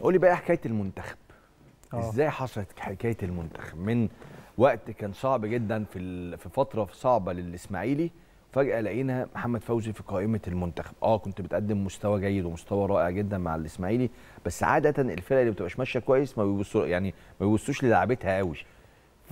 قول لي بقى حكايه المنتخب أوه. ازاي حصلت حكايه المنتخب من وقت كان صعب جدا في في فتره صعبه للاسماعيلي فجاه لقينا محمد فوزي في قائمه المنتخب اه كنت بتقدم مستوى جيد ومستوى رائع جدا مع الاسماعيلي بس عاده الفرق اللي بتبقاش ماشيه كويس ما بيبصوا يعني ما بيبصوش للاعبتها قوي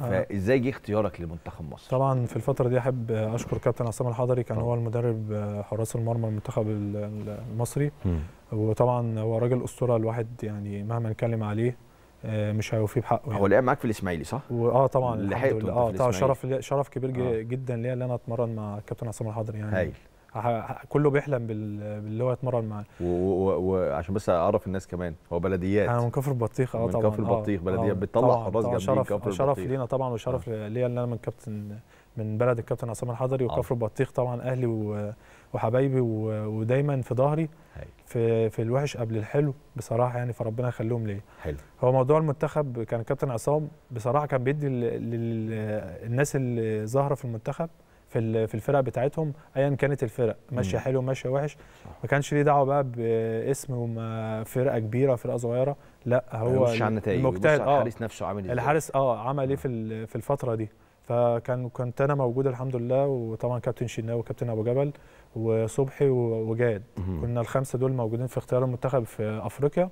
آه. فازاي جه اختيارك لمنتخب مصر؟ طبعا في الفتره دي احب اشكر كابتن عصام الحضري كان هو المدرب حراس المرمى المنتخب المصري م. وطبعا هو راجل اسطوره الواحد يعني مهما نتكلم عليه آه، مش هيوفيه بحقه هو يعني. لعب معاك في الاسماعيلي صح؟ اه طبعا لحقته اه طبعا شرف شرف كبير آه. جدا ليا ان انا اتمرن مع كابتن عصام الحضري يعني هايل كله بيحلم باللي هو يتمرن معاه وعشان بس اعرف الناس كمان هو بلديات انا من كفر البطيخ اه طبعا من كفر البطيخ آه، بلديات آه، بتطلع حراس جامدين شرف كفر شرف لينا طبعا وشرف آه. ليا ان انا من كابتن من بلد الكابتن عصام الحضري آه. وكفر البطيخ طبعا اهلي وحبايبي ودايما في ظهري في في الوحش قبل الحلو بصراحه يعني فربنا يخليهم ليا حلو هو موضوع المنتخب كان كابتن عصام بصراحه كان بيدي للناس اللي ظاهره في المنتخب في في الفرق بتاعتهم ايا كانت الفرق ماشيه حلو ماشيه وحش ما كانش ليه دعوه بقى باسم وما فرقه كبيره فرقه صغيره لا هو المجتهد اه الحارس نفسه عامل ايه الحارس اه عمل ايه في في الفتره دي فكان كنت انا موجود الحمد لله وطبعا كابتن شناوي وكابتن ابو جبل وصبحي وجاد كنا الخمسه دول موجودين في اختيار المنتخب في افريقيا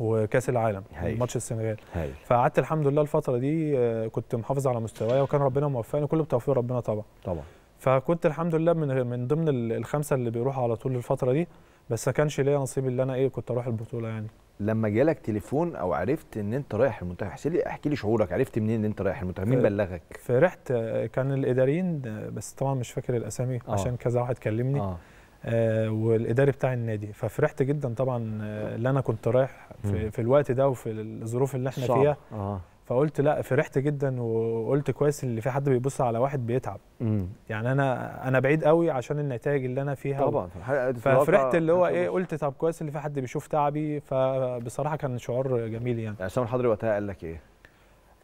وكاس العالم ماتش السنغال فقعدت الحمد لله الفتره دي آه، كنت محافظ على مستوايا وكان ربنا موفقني كله بتوفيق ربنا طبعا طبعا فكنت الحمد لله من من ضمن الخمسه اللي بيروحوا على طول الفتره دي بس ما كانش ليا نصيب اللي انا ايه كنت اروح البطوله يعني لما جالك تليفون او عرفت ان انت رايح المنتخب احكي لي احكي لي شعورك عرفت منين ان انت رايح المنتخب مين بلغك فرحت آه، كان الاداريين آه، بس طبعا مش فاكر الاسامي آه. عشان كذا واحد كلمني آه. آه والاداري بتاع النادي ففرحت جدا طبعا اللي انا كنت رايح في, في الوقت ده وفي الظروف اللي احنا فيها آه. فقلت لا فرحت جدا وقلت كويس اللي في حد بيبص على واحد بيتعب مم. يعني انا انا بعيد قوي عشان النتائج اللي انا فيها طبعا في ففرحت اللي هو ايه قلت طب كويس اللي في حد بيشوف تعبي فبصراحه كان شعور جميل يعني. يعني عصام الحضري وقتها قال لك ايه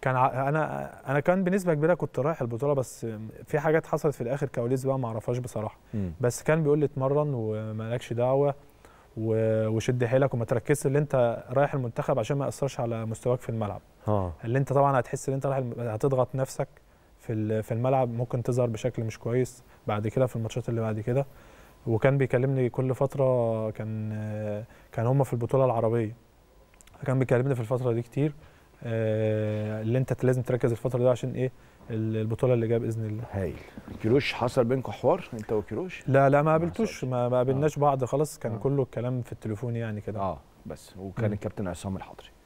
كان انا انا كان بنسبه كبيره كنت رايح البطوله بس في حاجات حصلت في الاخر كواليس بقى ما اعرفهاش بصراحه مم. بس كان بيقول لي اتمرن وما لكش دعوه وشد حيلك وما تركزش اللي انت رايح المنتخب عشان ما ياثرش على مستواك في الملعب اه اللي انت طبعا هتحس ان انت رايح هتضغط نفسك في في الملعب ممكن تظهر بشكل مش كويس بعد كده في الماتشات اللي بعد كده وكان بيكلمني كل فتره كان كان هم في البطوله العربيه فكان بيكلمني في الفتره دي كتير آه، اللي انت لازم تركز الفتره دي عشان ايه البطوله اللي جايه باذن الله هايل كيروش حصل بينكم حوار انت وكيروش لا لا ما قابلتوش ما قابلناش آه. بعض خلاص كان آه. كله الكلام في التليفون يعني كده اه بس وكان الكابتن عصام الحضري